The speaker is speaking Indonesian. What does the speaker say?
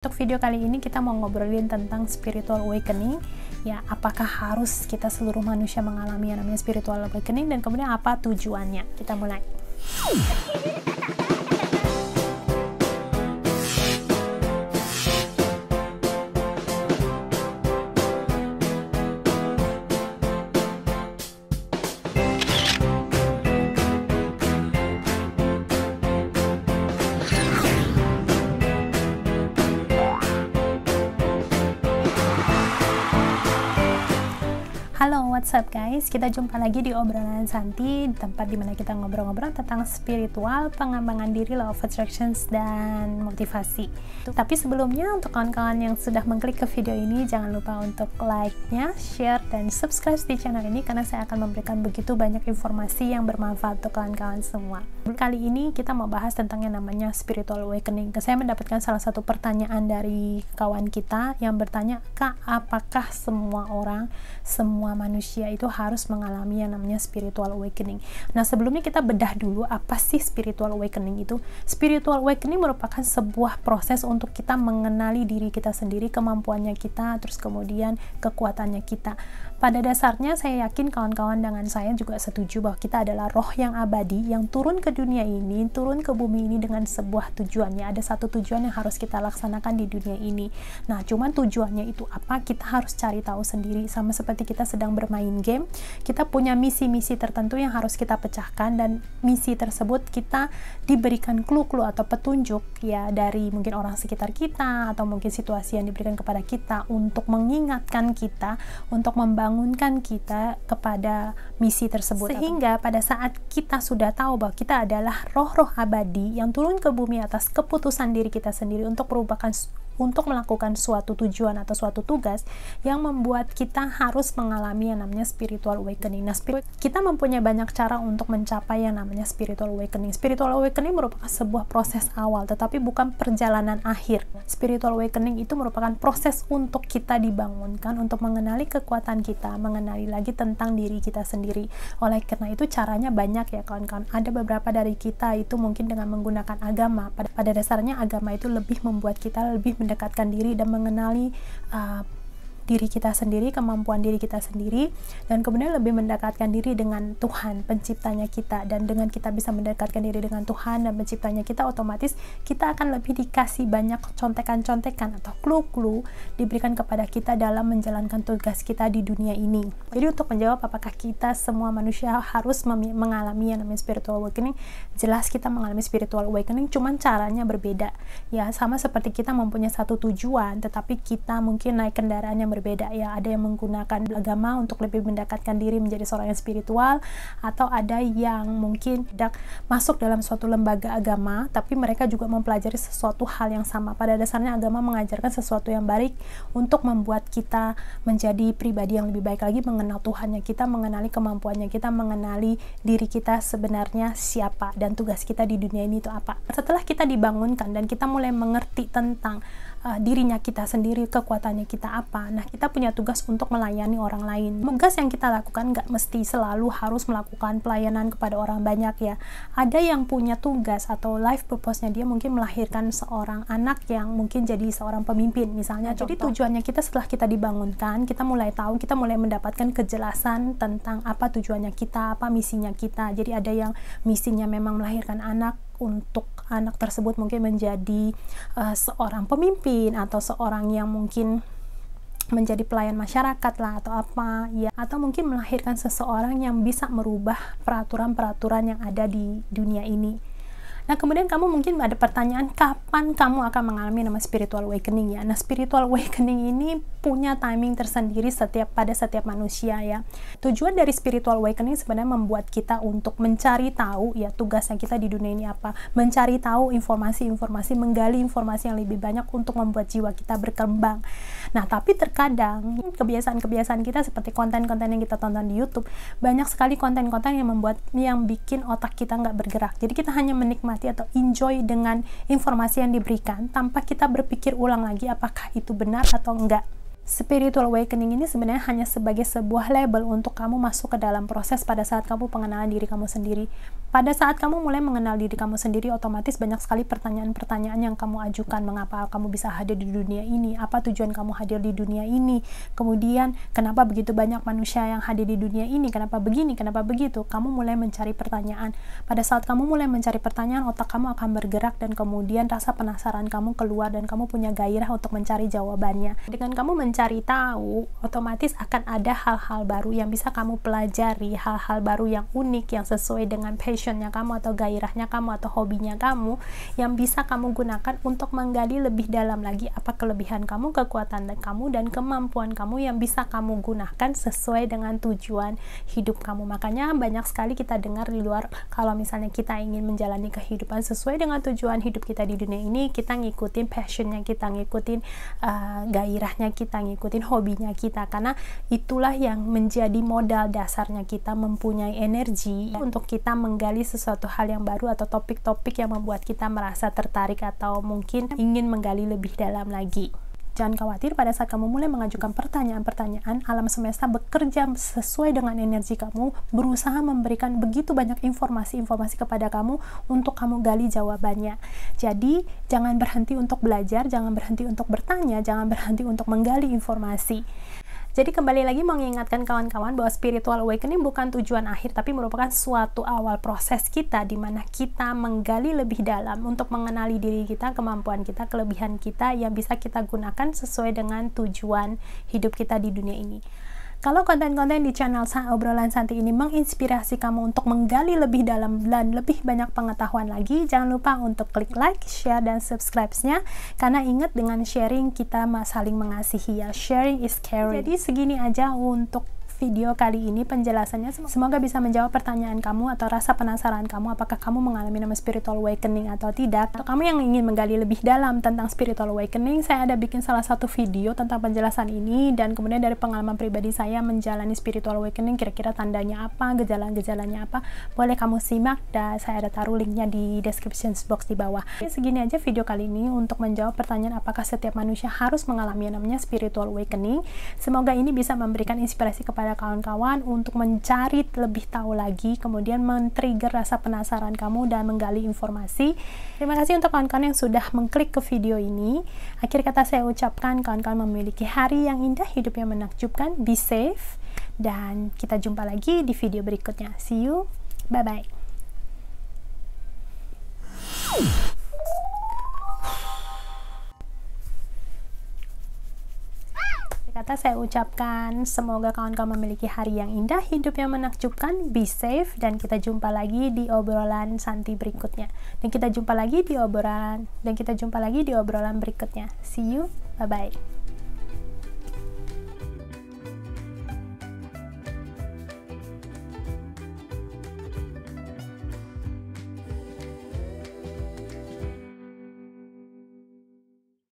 Untuk video kali ini kita mau ngobrolin tentang spiritual awakening. Ya, apakah harus kita seluruh manusia mengalami yang namanya spiritual awakening dan kemudian apa tujuannya? Kita mulai. Halo, what's up guys? Kita jumpa lagi di obrolan Santi, tempat dimana kita ngobrol-ngobrol tentang spiritual, pengembangan diri, law of attractions, dan motivasi. Tapi sebelumnya, untuk kawan-kawan yang sudah mengklik ke video ini, jangan lupa untuk like-nya, share, dan subscribe di channel ini karena saya akan memberikan begitu banyak informasi yang bermanfaat untuk kawan-kawan semua. Kali ini kita mau bahas tentang yang namanya spiritual awakening. Saya mendapatkan salah satu pertanyaan dari kawan kita yang bertanya, Kak, apakah semua orang, semua semua manusia itu harus mengalami yang namanya spiritual awakening. Nah, sebelumnya kita bedah dulu apa sih spiritual awakening itu. Spiritual awakening merupakan sebuah proses untuk kita mengenali diri kita sendiri, kemampuannya kita, terus kemudian kekuatannya kita. Pada dasarnya saya yakin kawan-kawan dengan saya juga setuju bahwa kita adalah roh yang abadi yang turun ke dunia ini, turun ke bumi ini dengan sebuah tujuannya. Ada satu tujuan yang harus kita laksanakan di dunia ini. Nah, cuman tujuannya itu apa? Kita harus cari tahu sendiri sama seperti kita sedang sedang bermain game, kita punya misi-misi tertentu yang harus kita pecahkan dan misi tersebut kita diberikan clue-clue atau petunjuk ya dari mungkin orang sekitar kita atau mungkin situasi yang diberikan kepada kita untuk mengingatkan kita untuk membangunkan kita kepada misi tersebut sehingga pada saat kita sudah tahu bahwa kita adalah roh-roh abadi yang turun ke bumi atas keputusan diri kita sendiri untuk merupakan untuk melakukan suatu tujuan atau suatu tugas yang membuat kita harus mengalami yang namanya spiritual awakening. Nah, spirit, kita mempunyai banyak cara untuk mencapai yang namanya spiritual awakening. Spiritual awakening merupakan sebuah proses awal, tetapi bukan perjalanan akhir. Spiritual awakening itu merupakan proses untuk kita dibangunkan untuk mengenali kekuatan kita, mengenali lagi tentang diri kita sendiri. Oleh karena itu caranya banyak ya kawan-kawan. Ada beberapa dari kita itu mungkin dengan menggunakan agama. pada dasarnya agama itu lebih membuat kita lebih mendekatkan diri dan mengenali uh, diri kita sendiri, kemampuan diri kita sendiri, dan kemudian lebih mendekatkan diri dengan Tuhan, penciptanya kita. Dan dengan kita bisa mendekatkan diri dengan Tuhan dan penciptanya kita, otomatis kita akan lebih dikasih banyak contekan-contekan atau clue-clue diberikan kepada kita dalam menjalankan tugas kita di dunia ini. Jadi untuk menjawab apakah kita semua manusia harus mengalami yang namanya spiritual awakening, jelas kita mengalami spiritual awakening, cuman caranya berbeda. Ya, sama seperti kita mempunyai satu tujuan, tetapi kita mungkin naik kendaraan yang berbeda ya. Ada yang menggunakan agama untuk lebih mendekatkan diri menjadi seorang yang spiritual atau ada yang mungkin tidak masuk dalam suatu lembaga agama tapi mereka juga mempelajari sesuatu hal yang sama. Pada dasarnya agama mengajarkan sesuatu yang baik untuk membuat kita menjadi pribadi yang lebih baik lagi mengenal Tuhan Tuhannya kita, mengenali kemampuannya kita, mengenali diri kita sebenarnya siapa dan tugas kita di dunia ini itu apa. Setelah kita dibangunkan dan kita mulai mengerti tentang uh, dirinya kita sendiri, kekuatannya kita apa. Nah, kita punya tugas untuk melayani orang lain. Tugas yang kita lakukan nggak mesti selalu harus melakukan pelayanan kepada orang banyak ya. Ada yang punya tugas atau life purpose-nya dia mungkin melahirkan seorang anak yang mungkin jadi seorang pemimpin misalnya. Nah, jadi tujuannya kita setelah kita dibangunkan, kita mulai tahu, kita mulai mendapatkan kejelasan tentang apa tujuannya kita, apa misinya kita. Jadi ada yang misinya memang melahirkan anak, untuk anak tersebut mungkin menjadi uh, seorang pemimpin atau seorang yang mungkin menjadi pelayan masyarakat lah atau apa ya atau mungkin melahirkan seseorang yang bisa merubah peraturan-peraturan yang ada di dunia ini Nah, kemudian kamu mungkin ada pertanyaan kapan kamu akan mengalami nama spiritual awakening ya. Nah, spiritual awakening ini punya timing tersendiri setiap pada setiap manusia ya. Tujuan dari spiritual awakening sebenarnya membuat kita untuk mencari tahu ya tugas yang kita di dunia ini apa, mencari tahu informasi-informasi, menggali informasi yang lebih banyak untuk membuat jiwa kita berkembang. Nah, tapi terkadang kebiasaan-kebiasaan kita seperti konten-konten yang kita tonton di YouTube, banyak sekali konten-konten yang membuat yang bikin otak kita nggak bergerak. Jadi kita hanya menikmati atau enjoy dengan informasi yang diberikan tanpa kita berpikir ulang lagi apakah itu benar atau enggak spiritual awakening ini sebenarnya hanya sebagai sebuah label untuk kamu masuk ke dalam proses pada saat kamu pengenalan diri kamu sendiri. Pada saat kamu mulai mengenal diri kamu sendiri, otomatis banyak sekali pertanyaan-pertanyaan yang kamu ajukan. Mengapa kamu bisa hadir di dunia ini? Apa tujuan kamu hadir di dunia ini? Kemudian, kenapa begitu banyak manusia yang hadir di dunia ini? Kenapa begini? Kenapa begitu? Kamu mulai mencari pertanyaan. Pada saat kamu mulai mencari pertanyaan, otak kamu akan bergerak dan kemudian rasa penasaran kamu keluar dan kamu punya gairah untuk mencari jawabannya. Dengan kamu mencari cari tahu, otomatis akan ada hal-hal baru yang bisa kamu pelajari, hal-hal baru yang unik yang sesuai dengan passionnya kamu atau gairahnya kamu atau hobinya kamu yang bisa kamu gunakan untuk menggali lebih dalam lagi apa kelebihan kamu, kekuatan kamu dan kemampuan kamu yang bisa kamu gunakan sesuai dengan tujuan hidup kamu. Makanya banyak sekali kita dengar di luar kalau misalnya kita ingin menjalani kehidupan sesuai dengan tujuan hidup kita di dunia ini, kita ngikutin passionnya kita, ngikutin uh, gairahnya kita, ngikutin hobinya kita karena itulah yang menjadi modal dasarnya kita mempunyai energi untuk kita menggali sesuatu hal yang baru atau topik-topik yang membuat kita merasa tertarik atau mungkin ingin menggali lebih dalam lagi. Jangan khawatir pada saat kamu mulai mengajukan pertanyaan-pertanyaan, alam semesta bekerja sesuai dengan energi kamu, berusaha memberikan begitu banyak informasi-informasi kepada kamu untuk kamu gali jawabannya. Jadi, jangan berhenti untuk belajar, jangan berhenti untuk bertanya, jangan berhenti untuk menggali informasi. Jadi kembali lagi mengingatkan kawan-kawan bahwa spiritual awakening bukan tujuan akhir tapi merupakan suatu awal proses kita di mana kita menggali lebih dalam untuk mengenali diri kita, kemampuan kita, kelebihan kita yang bisa kita gunakan sesuai dengan tujuan hidup kita di dunia ini. Kalau konten-konten di channel Obrolan Santi ini menginspirasi kamu untuk menggali lebih dalam dan lebih banyak pengetahuan lagi, jangan lupa untuk klik like, share, dan subscribe-nya. Karena ingat dengan sharing kita saling mengasihi ya. Sharing is caring. Jadi segini aja untuk video kali ini penjelasannya semoga bisa menjawab pertanyaan kamu atau rasa penasaran kamu apakah kamu mengalami nama spiritual awakening atau tidak atau kamu yang ingin menggali lebih dalam tentang spiritual awakening saya ada bikin salah satu video tentang penjelasan ini dan kemudian dari pengalaman pribadi saya menjalani spiritual awakening kira-kira tandanya apa gejala-gejalanya apa boleh kamu simak dan saya ada taruh linknya di description box di bawah segini aja video kali ini untuk menjawab pertanyaan apakah setiap manusia harus mengalami namanya spiritual awakening semoga ini bisa memberikan inspirasi kepada kepada kawan-kawan untuk mencari lebih tahu lagi, kemudian men-trigger rasa penasaran kamu dan menggali informasi. Terima kasih untuk kawan-kawan yang sudah mengklik ke video ini. Akhir kata saya ucapkan kawan-kawan memiliki hari yang indah, hidup yang menakjubkan. Be safe dan kita jumpa lagi di video berikutnya. See you. Bye bye. kata saya ucapkan semoga kawan-kawan memiliki hari yang indah, hidup yang menakjubkan, be safe dan kita jumpa lagi di obrolan santi berikutnya. Dan kita jumpa lagi di obrolan dan kita jumpa lagi di obrolan berikutnya. See you. Bye bye.